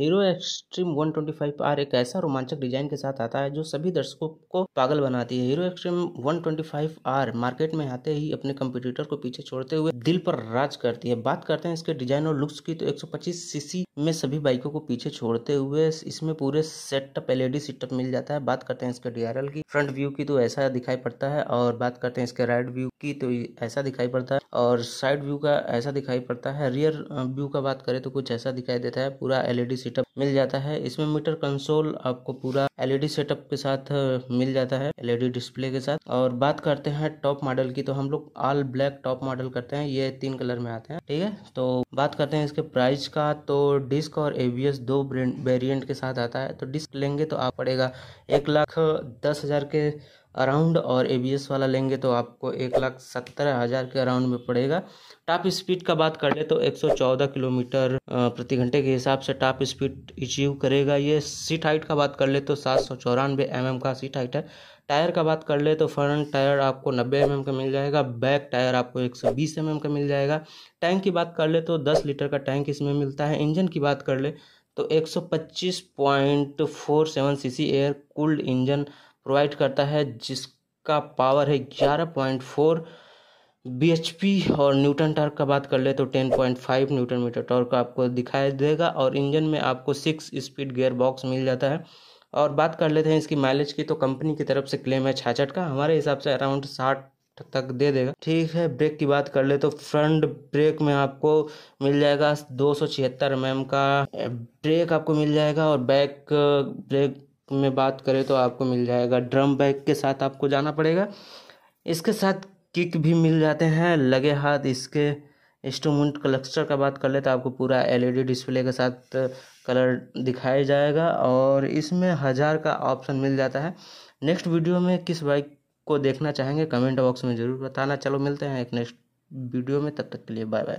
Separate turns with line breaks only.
hero extreme 125 are एक ऐसा रोमांचक डिजाइन के साथ आता है जो सभी दर्शकों को पागल बनाती है हीरो एक्सट्रीम 125 आर मार्केट में आते ही अपने कंपटीटर को पीछे छोड़ते हुए दिल पर राज करती है बात करते हैं इसके डिजाइन और लुक्स की तो 125 सीसी में सभी बाइकों को पीछे छोड़ते हुए इसमें पूरे सेटअप एलईडी सेटअप मिल जाता है बात करते हैं इसके डीआरएल की फ्रंट व्यू की तो ऐसा दिखाई पड़ता है और बात करते हैं इसके राइट व्यू की तो ऐसा दिखाई पड़ता है और साइड व्यू का ऐसा दिखाई पड़ता है रियर व्यू का बात करें तो कुछ ऐसा दिखाई देता है पूरा एलईडी सेटअप मिल जाता है इसमें मीटर कंसोल आपको पूरा एलईडी सेटअप e के साथ मिल जाता है एलईडी डिस्प्ले e के साथ और बात करते हैं टॉप मॉडल की तो हम लोग ऑल ब्लैक टॉप मॉडल करते हैं ये तीन कलर में आते हैं ठीक है तो बात करते हैं इसके प्राइस का तो डिस्क और एवीएस दो वेरियंट के साथ आता है तो डिस्क लेंगे तो आप पड़ेगा एक लाख दस हजार के अराउंड और ए वाला लेंगे तो आपको एक लाख सत्तर हज़ार के अराउंड में पड़ेगा टॉप स्पीड का बात कर ले तो 114 किलोमीटर प्रति घंटे के हिसाब से टॉप स्पीड अचीव करेगा ये सीट हाइट का बात कर ले तो सात सौ चौरानवे एम का सीट हाइट है टायर का बात कर ले तो फ्रंट टायर आपको 90 एम का मिल जाएगा बैक टायर आपको 120 एम का मिल जाएगा टैंक की बात कर ले तो 10 लीटर का टैंक इसमें मिलता है इंजन की बात कर ले तो 125.47 cc air cooled engine provide करता है जिसका पावर है 11.4 point four B H P और न्यूटन टॉर्क का बात कर ले तो 10.5 न्यूटन मीटर टॉर्क आपको दिखाई देगा और इंजन में आपको सिक्स स्पीड गियर बॉक्स मिल जाता है और बात कर लेते हैं इसकी माइलेज की तो कंपनी की तरफ से क्लेम है छाछठ का हमारे हिसाब से अराउंड साठ तक दे देगा ठीक है ब्रेक की बात कर ले तो फ्रंट ब्रेक में आपको मिल जाएगा दो सौ छिहत्तर एम एम का ब्रेक आपको मिल जाएगा और बैक ब्रेक में बात करें तो आपको मिल जाएगा ड्रम बैग के साथ आपको जाना पड़ेगा इसके साथ किक भी मिल जाते हैं लगे हाथ इसके इंस्ट्रूमेंट क्लस्टर का बात कर ले तो आपको पूरा एलईडी डिस्प्ले के साथ कलर दिखाया जाएगा और इसमें हज़ार का ऑप्शन मिल जाता है नेक्स्ट वीडियो में किस बाइक को देखना चाहेंगे कमेंट बॉक्स में ज़रूर बताना चलो मिलते हैं एक नेक्स्ट वीडियो में तब तक के लिए बाय बाय